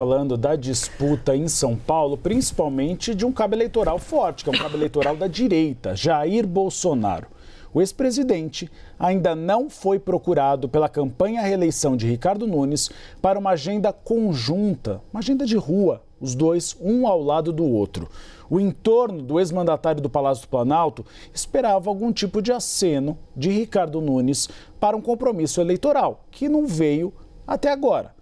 falando da disputa em São Paulo, principalmente de um cabo eleitoral forte, que é um cabo eleitoral da direita, Jair Bolsonaro. O ex-presidente ainda não foi procurado pela campanha reeleição de Ricardo Nunes para uma agenda conjunta, uma agenda de rua, os dois um ao lado do outro. O entorno do ex-mandatário do Palácio do Planalto esperava algum tipo de aceno de Ricardo Nunes para um compromisso eleitoral, que não veio até agora.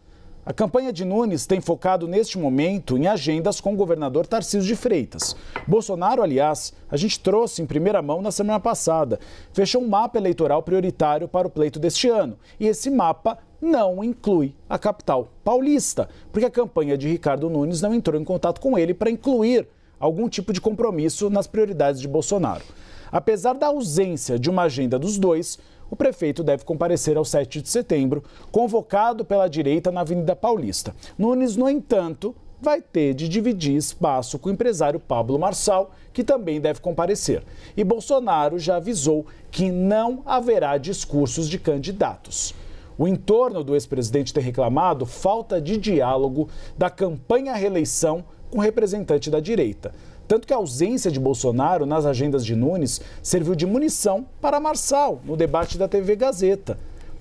A campanha de Nunes tem focado neste momento em agendas com o governador Tarcísio de Freitas. Bolsonaro, aliás, a gente trouxe em primeira mão na semana passada, fechou um mapa eleitoral prioritário para o pleito deste ano. E esse mapa não inclui a capital paulista, porque a campanha de Ricardo Nunes não entrou em contato com ele para incluir algum tipo de compromisso nas prioridades de Bolsonaro. Apesar da ausência de uma agenda dos dois, o prefeito deve comparecer ao 7 de setembro, convocado pela direita na Avenida Paulista. Nunes, no entanto, vai ter de dividir espaço com o empresário Pablo Marçal, que também deve comparecer. E Bolsonaro já avisou que não haverá discursos de candidatos. O entorno do ex-presidente tem reclamado falta de diálogo da campanha reeleição com representante da direita. Tanto que a ausência de Bolsonaro nas agendas de Nunes serviu de munição para Marçal no debate da TV Gazeta.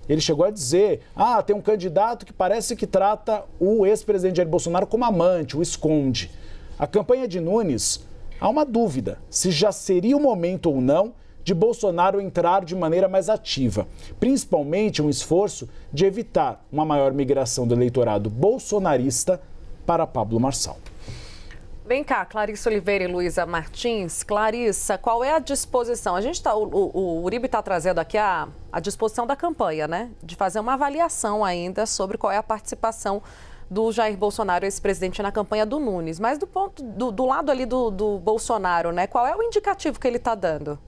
Ele chegou a dizer: ah, tem um candidato que parece que trata o ex-presidente Jair Bolsonaro como amante, o esconde. A campanha de Nunes, há uma dúvida se já seria o momento ou não de Bolsonaro entrar de maneira mais ativa, principalmente um esforço de evitar uma maior migração do eleitorado bolsonarista para Pablo Marçal. Vem cá, Clarissa Oliveira e Luísa Martins. Clarissa, qual é a disposição? A gente tá, o, o Uribe está trazendo aqui a, a disposição da campanha, né? De fazer uma avaliação ainda sobre qual é a participação do Jair Bolsonaro, ex-presidente, na campanha do Nunes. Mas do ponto do, do lado ali do, do Bolsonaro, né? Qual é o indicativo que ele está dando?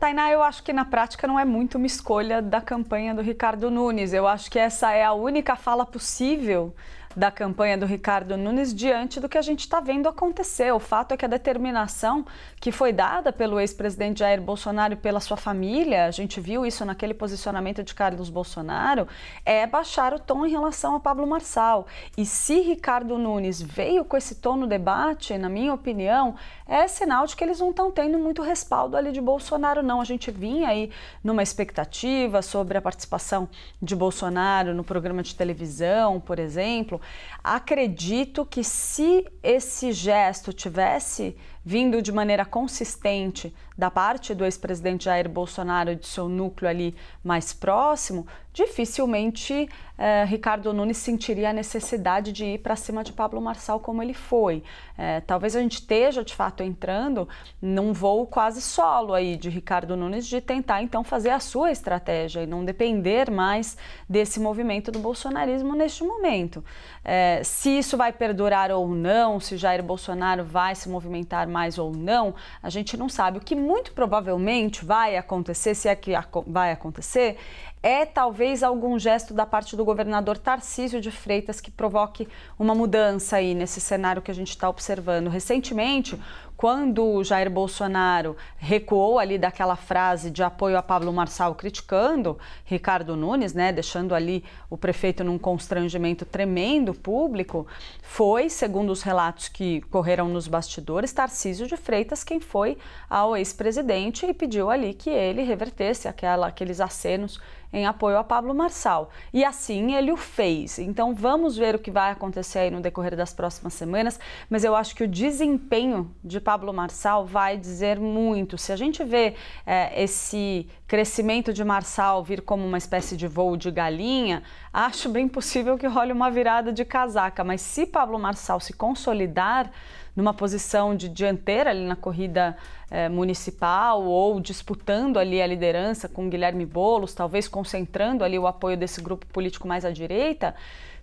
Tainá, eu acho que na prática não é muito uma escolha da campanha do Ricardo Nunes. Eu acho que essa é a única fala possível da campanha do Ricardo Nunes diante do que a gente está vendo acontecer. O fato é que a determinação que foi dada pelo ex-presidente Jair Bolsonaro e pela sua família, a gente viu isso naquele posicionamento de Carlos Bolsonaro, é baixar o tom em relação a Pablo Marçal. E se Ricardo Nunes veio com esse tom no debate, na minha opinião, é sinal de que eles não estão tendo muito respaldo ali de Bolsonaro, não. A gente vinha aí numa expectativa sobre a participação de Bolsonaro no programa de televisão, por exemplo, Acredito que se esse gesto tivesse vindo de maneira consistente da parte do ex-presidente Jair Bolsonaro de seu núcleo ali mais próximo, dificilmente eh, Ricardo Nunes sentiria a necessidade de ir para cima de Pablo Marçal como ele foi. Eh, talvez a gente esteja de fato entrando num voo quase solo aí de Ricardo Nunes de tentar então fazer a sua estratégia e não depender mais desse movimento do bolsonarismo neste momento. Eh, se isso vai perdurar ou não, se Jair Bolsonaro vai se movimentar mais ou não, a gente não sabe. O que muito provavelmente vai acontecer, se é que vai acontecer, é talvez algum gesto da parte do governador Tarcísio de Freitas que provoque uma mudança aí nesse cenário que a gente está observando. Recentemente, quando Jair Bolsonaro recuou ali daquela frase de apoio a Pablo Marçal criticando Ricardo Nunes, né, deixando ali o prefeito num constrangimento tremendo público, foi, segundo os relatos que correram nos bastidores, Tarcísio de Freitas quem foi ao ex-presidente e pediu ali que ele revertesse aquela, aqueles acenos em apoio a Pablo Marçal. E assim ele o fez. Então vamos ver o que vai acontecer aí no decorrer das próximas semanas, mas eu acho que o desempenho de Pablo Marçal vai dizer muito. Se a gente vê é, esse crescimento de Marçal vir como uma espécie de voo de galinha, acho bem possível que role uma virada de casaca, mas se Pablo Marçal se consolidar, numa posição de dianteira ali na corrida eh, municipal ou disputando ali a liderança com Guilherme Bolos, talvez concentrando ali o apoio desse grupo político mais à direita,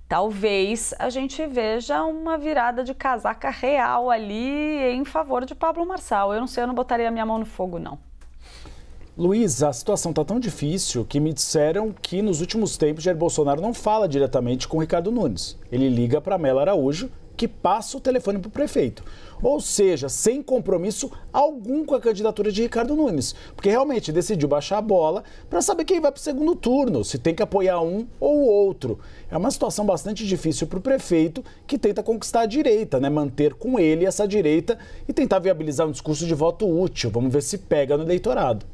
talvez a gente veja uma virada de casaca real ali em favor de Pablo Marçal. Eu não sei, eu não botaria a minha mão no fogo, não. Luiz, a situação está tão difícil que me disseram que nos últimos tempos Jair Bolsonaro não fala diretamente com Ricardo Nunes. Ele liga para Mela Araújo que passa o telefone para o prefeito. Ou seja, sem compromisso algum com a candidatura de Ricardo Nunes, porque realmente decidiu baixar a bola para saber quem vai para o segundo turno, se tem que apoiar um ou outro. É uma situação bastante difícil para o prefeito que tenta conquistar a direita, né? manter com ele essa direita e tentar viabilizar um discurso de voto útil. Vamos ver se pega no eleitorado.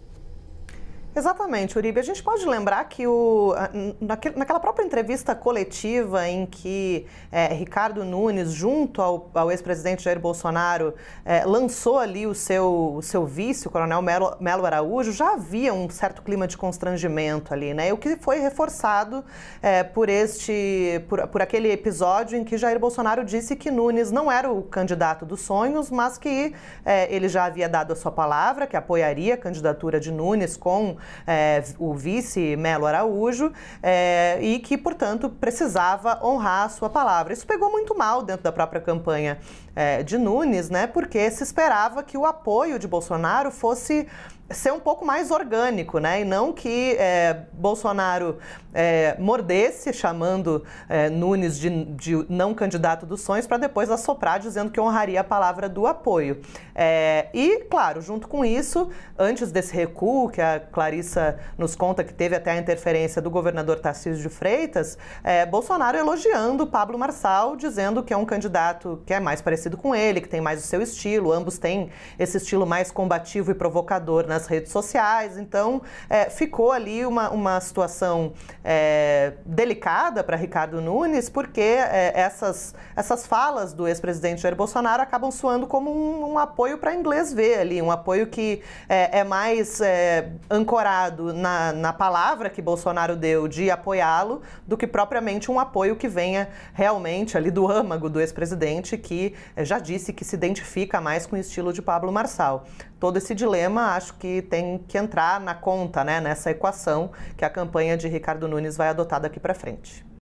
Exatamente, Uribe. A gente pode lembrar que o, naquela própria entrevista coletiva em que é, Ricardo Nunes, junto ao, ao ex-presidente Jair Bolsonaro, é, lançou ali o seu, o seu vice, o coronel Melo, Melo, Araújo, já havia um certo clima de constrangimento ali, né? O que foi reforçado é, por este, por, por aquele episódio em que Jair Bolsonaro disse que Nunes não era o candidato dos sonhos, mas que é, ele já havia dado a sua palavra, que apoiaria a candidatura de Nunes com é, o vice Melo Araújo, é, e que, portanto, precisava honrar a sua palavra. Isso pegou muito mal dentro da própria campanha é, de Nunes, né? Porque se esperava que o apoio de Bolsonaro fosse ser um pouco mais orgânico, né? E não que é, Bolsonaro é, mordesse, chamando é, Nunes de, de, não candidato dos sonhos, para depois assoprar dizendo que honraria a palavra do apoio. É, e, claro, junto com isso, antes desse recuo, que a Clarissa nos conta que teve até a interferência do governador Tarcísio de Freitas, é, Bolsonaro elogiando Pablo Marçal, dizendo que é um candidato que é mais parecido com ele, que tem mais o seu estilo, ambos têm esse estilo mais combativo e provocador, nas redes sociais. Então, é, ficou ali uma, uma situação é, delicada para Ricardo Nunes, porque é, essas, essas falas do ex-presidente Jair Bolsonaro acabam soando como um, um apoio para inglês ver ali, um apoio que é, é mais é, ancorado na, na palavra que Bolsonaro deu de apoiá-lo do que propriamente um apoio que venha realmente ali do âmago do ex-presidente, que é, já disse que se identifica mais com o estilo de Pablo Marçal. Todo esse dilema, acho que que tem que entrar na conta, né, nessa equação que a campanha de Ricardo Nunes vai adotar daqui para frente.